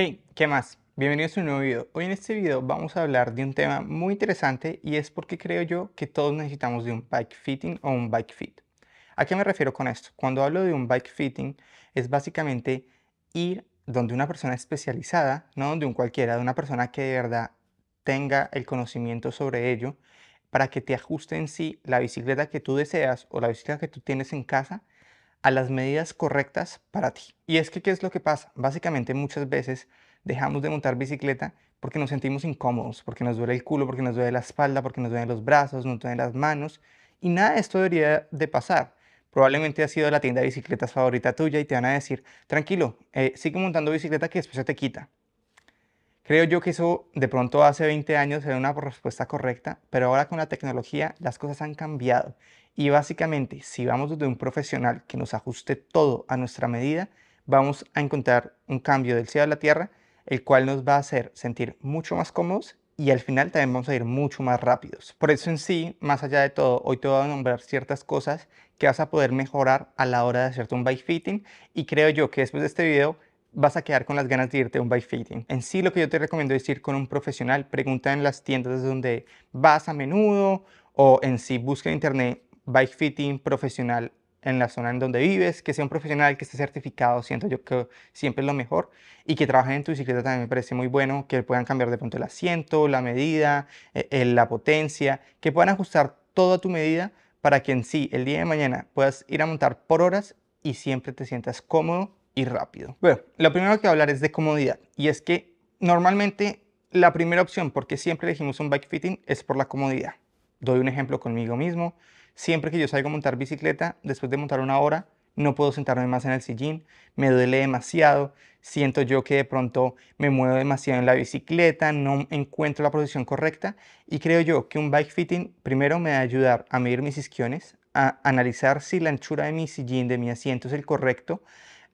Hey, ¿qué más? Bienvenidos a un nuevo video. Hoy en este video vamos a hablar de un tema muy interesante y es porque creo yo que todos necesitamos de un bike fitting o un bike fit. ¿A qué me refiero con esto? Cuando hablo de un bike fitting es básicamente ir donde una persona especializada, no donde un cualquiera, de una persona que de verdad tenga el conocimiento sobre ello para que te ajuste en sí la bicicleta que tú deseas o la bicicleta que tú tienes en casa a las medidas correctas para ti. Y es que, ¿qué es lo que pasa? Básicamente muchas veces dejamos de montar bicicleta porque nos sentimos incómodos, porque nos duele el culo, porque nos duele la espalda, porque nos duelen los brazos, nos duelen las manos. Y nada de esto debería de pasar. Probablemente ha sido la tienda de bicicletas favorita tuya y te van a decir, tranquilo, eh, sigue montando bicicleta que después se te quita. Creo yo que eso de pronto hace 20 años era una respuesta correcta, pero ahora con la tecnología las cosas han cambiado y básicamente si vamos desde un profesional que nos ajuste todo a nuestra medida, vamos a encontrar un cambio del cielo a la tierra, el cual nos va a hacer sentir mucho más cómodos y al final también vamos a ir mucho más rápidos. Por eso en sí, más allá de todo, hoy te voy a nombrar ciertas cosas que vas a poder mejorar a la hora de hacerte un bike fitting y creo yo que después de este video vas a quedar con las ganas de irte a un bike fitting. En sí, lo que yo te recomiendo es ir con un profesional, pregunta en las tiendas donde vas a menudo o en sí busca en internet bike fitting profesional en la zona en donde vives, que sea un profesional que esté certificado, siento yo que siempre es lo mejor, y que trabajen en tu bicicleta también me parece muy bueno, que puedan cambiar de punto el asiento, la medida, eh, eh, la potencia, que puedan ajustar toda tu medida para que en sí el día de mañana puedas ir a montar por horas y siempre te sientas cómodo rápido. Bueno, lo primero que hablar es de comodidad y es que normalmente la primera opción, porque siempre elegimos un bike fitting, es por la comodidad. Doy un ejemplo conmigo mismo. Siempre que yo salgo a montar bicicleta, después de montar una hora, no puedo sentarme más en el sillín, me duele demasiado, siento yo que de pronto me muevo demasiado en la bicicleta, no encuentro la posición correcta y creo yo que un bike fitting primero me va a ayudar a medir mis isquiones, a analizar si la anchura de mi sillín, de mi asiento es el correcto,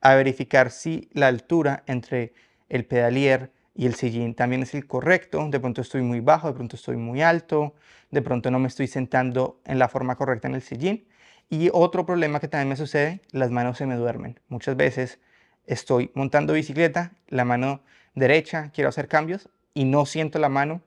a verificar si la altura entre el pedalier y el sillín también es el correcto. De pronto estoy muy bajo, de pronto estoy muy alto, de pronto no me estoy sentando en la forma correcta en el sillín. Y otro problema que también me sucede, las manos se me duermen. Muchas veces estoy montando bicicleta, la mano derecha, quiero hacer cambios y no siento la mano.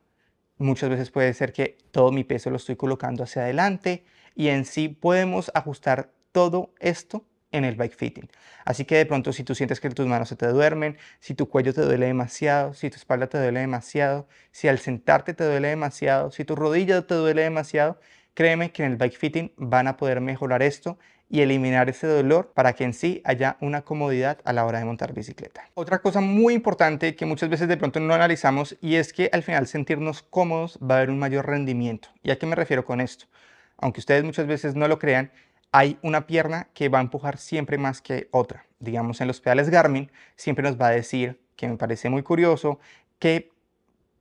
Muchas veces puede ser que todo mi peso lo estoy colocando hacia adelante y en sí podemos ajustar todo esto en el bike fitting. Así que de pronto si tú sientes que tus manos se te duermen, si tu cuello te duele demasiado, si tu espalda te duele demasiado, si al sentarte te duele demasiado, si tu rodilla te duele demasiado, créeme que en el bike fitting van a poder mejorar esto y eliminar ese dolor para que en sí haya una comodidad a la hora de montar bicicleta. Otra cosa muy importante que muchas veces de pronto no analizamos y es que al final sentirnos cómodos va a haber un mayor rendimiento. ¿Y a qué me refiero con esto? Aunque ustedes muchas veces no lo crean, hay una pierna que va a empujar siempre más que otra. Digamos, en los pedales Garmin siempre nos va a decir, que me parece muy curioso, qué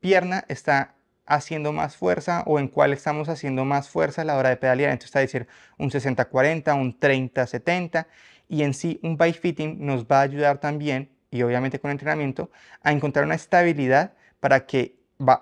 pierna está haciendo más fuerza o en cuál estamos haciendo más fuerza a la hora de pedalear. Entonces está a decir un 60-40, un 30-70 y en sí un bike fitting nos va a ayudar también y obviamente con entrenamiento a encontrar una estabilidad para que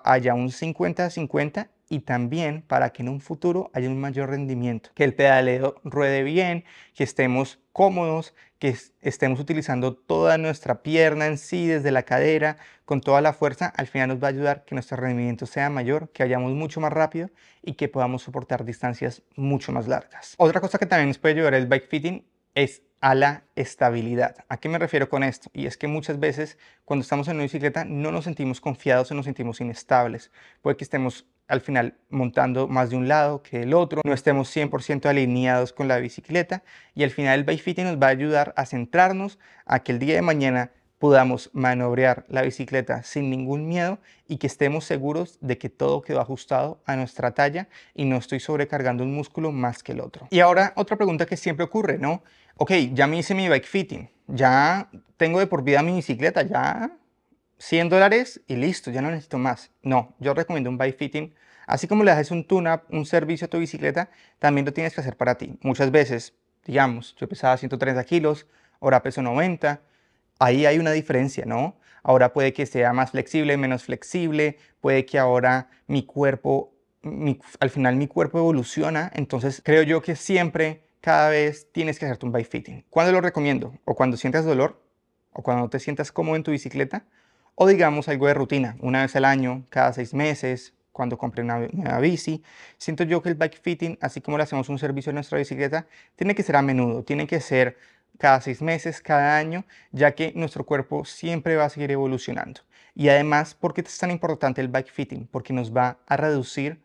haya un 50-50 y también para que en un futuro haya un mayor rendimiento, que el pedaleo ruede bien, que estemos cómodos, que estemos utilizando toda nuestra pierna en sí, desde la cadera, con toda la fuerza, al final nos va a ayudar que nuestro rendimiento sea mayor, que vayamos mucho más rápido y que podamos soportar distancias mucho más largas. Otra cosa que también nos puede ayudar el bike fitting es a la estabilidad. ¿A qué me refiero con esto? Y es que muchas veces cuando estamos en una bicicleta no nos sentimos confiados y nos sentimos inestables. Puede que estemos al final montando más de un lado que el otro, no estemos 100% alineados con la bicicleta y al final el bike fitting nos va a ayudar a centrarnos a que el día de mañana podamos manobrear la bicicleta sin ningún miedo y que estemos seguros de que todo quedó ajustado a nuestra talla y no estoy sobrecargando un músculo más que el otro. Y ahora otra pregunta que siempre ocurre, ¿no? Ok, ya me hice mi bike fitting, ya tengo de por vida mi bicicleta, ya 100 dólares y listo, ya no necesito más. No, yo recomiendo un bike fitting. Así como le haces un tune-up, un servicio a tu bicicleta, también lo tienes que hacer para ti. Muchas veces, digamos, yo pesaba 130 kilos, ahora peso 90. Ahí hay una diferencia, ¿no? Ahora puede que sea más flexible, menos flexible, puede que ahora mi cuerpo, al final mi cuerpo evoluciona, entonces creo yo que siempre, cada vez tienes que hacerte un bike fitting. ¿Cuándo lo recomiendo? O cuando sientas dolor, o cuando no te sientas cómodo en tu bicicleta, o digamos algo de rutina, una vez al año, cada seis meses, cuando compré una nueva bici. Siento yo que el bike fitting, así como le hacemos un servicio a nuestra bicicleta, tiene que ser a menudo, tiene que ser cada seis meses, cada año, ya que nuestro cuerpo siempre va a seguir evolucionando. Y además, ¿por qué es tan importante el bike fitting? Porque nos va a reducir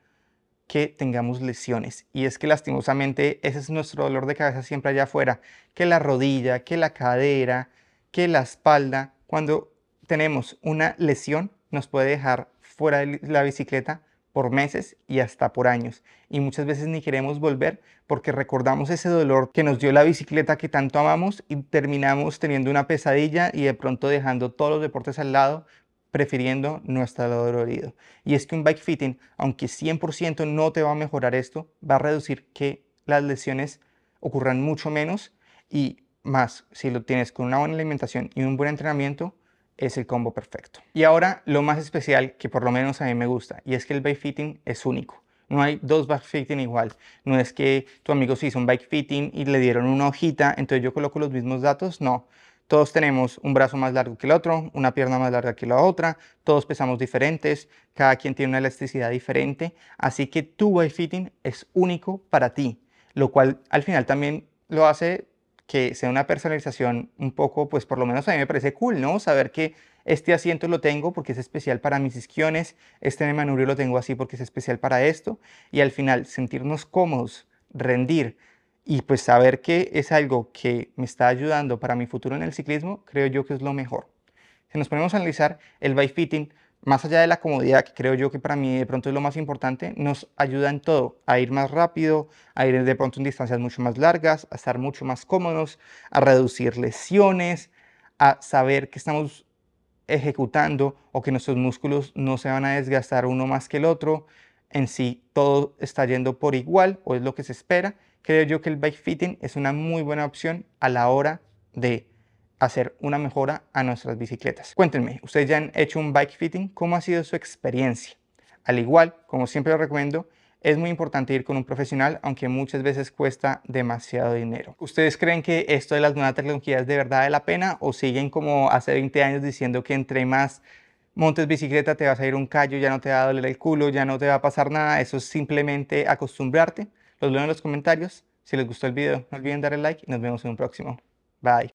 que tengamos lesiones. Y es que lastimosamente ese es nuestro dolor de cabeza siempre allá afuera, que la rodilla, que la cadera, que la espalda, cuando tenemos una lesión, nos puede dejar fuera de la bicicleta por meses y hasta por años. Y muchas veces ni queremos volver porque recordamos ese dolor que nos dio la bicicleta que tanto amamos y terminamos teniendo una pesadilla y de pronto dejando todos los deportes al lado, prefiriendo no estar dolorido. Y es que un bike fitting, aunque 100% no te va a mejorar esto, va a reducir que las lesiones ocurran mucho menos y más si lo tienes con una buena alimentación y un buen entrenamiento, es el combo perfecto. Y ahora lo más especial que por lo menos a mí me gusta y es que el bike fitting es único. No hay dos bike fitting igual. No es que tu amigo se hizo un bike fitting y le dieron una hojita, entonces yo coloco los mismos datos. No. Todos tenemos un brazo más largo que el otro, una pierna más larga que la otra, todos pesamos diferentes, cada quien tiene una elasticidad diferente, así que tu bike fitting es único para ti, lo cual al final también lo hace que sea una personalización un poco, pues por lo menos a mí me parece cool, ¿no? Saber que este asiento lo tengo porque es especial para mis isquiones, este de manubrio lo tengo así porque es especial para esto, y al final sentirnos cómodos, rendir y pues saber que es algo que me está ayudando para mi futuro en el ciclismo, creo yo que es lo mejor. Si nos ponemos a analizar el bike fitting, más allá de la comodidad, que creo yo que para mí de pronto es lo más importante, nos ayuda en todo, a ir más rápido, a ir de pronto en distancias mucho más largas, a estar mucho más cómodos, a reducir lesiones, a saber que estamos ejecutando o que nuestros músculos no se van a desgastar uno más que el otro. En sí, todo está yendo por igual o es lo que se espera. Creo yo que el bike fitting es una muy buena opción a la hora de hacer una mejora a nuestras bicicletas. Cuéntenme, ¿ustedes ya han hecho un bike fitting? ¿Cómo ha sido su experiencia? Al igual, como siempre lo recomiendo, es muy importante ir con un profesional, aunque muchas veces cuesta demasiado dinero. ¿Ustedes creen que esto de las nuevas tecnologías de verdad de la pena o siguen como hace 20 años diciendo que entre más montes bicicleta te vas a ir un callo, ya no te va a doler el culo, ya no te va a pasar nada? Eso es simplemente acostumbrarte. Los leo en los comentarios. Si les gustó el video, no olviden darle like y nos vemos en un próximo. Bye.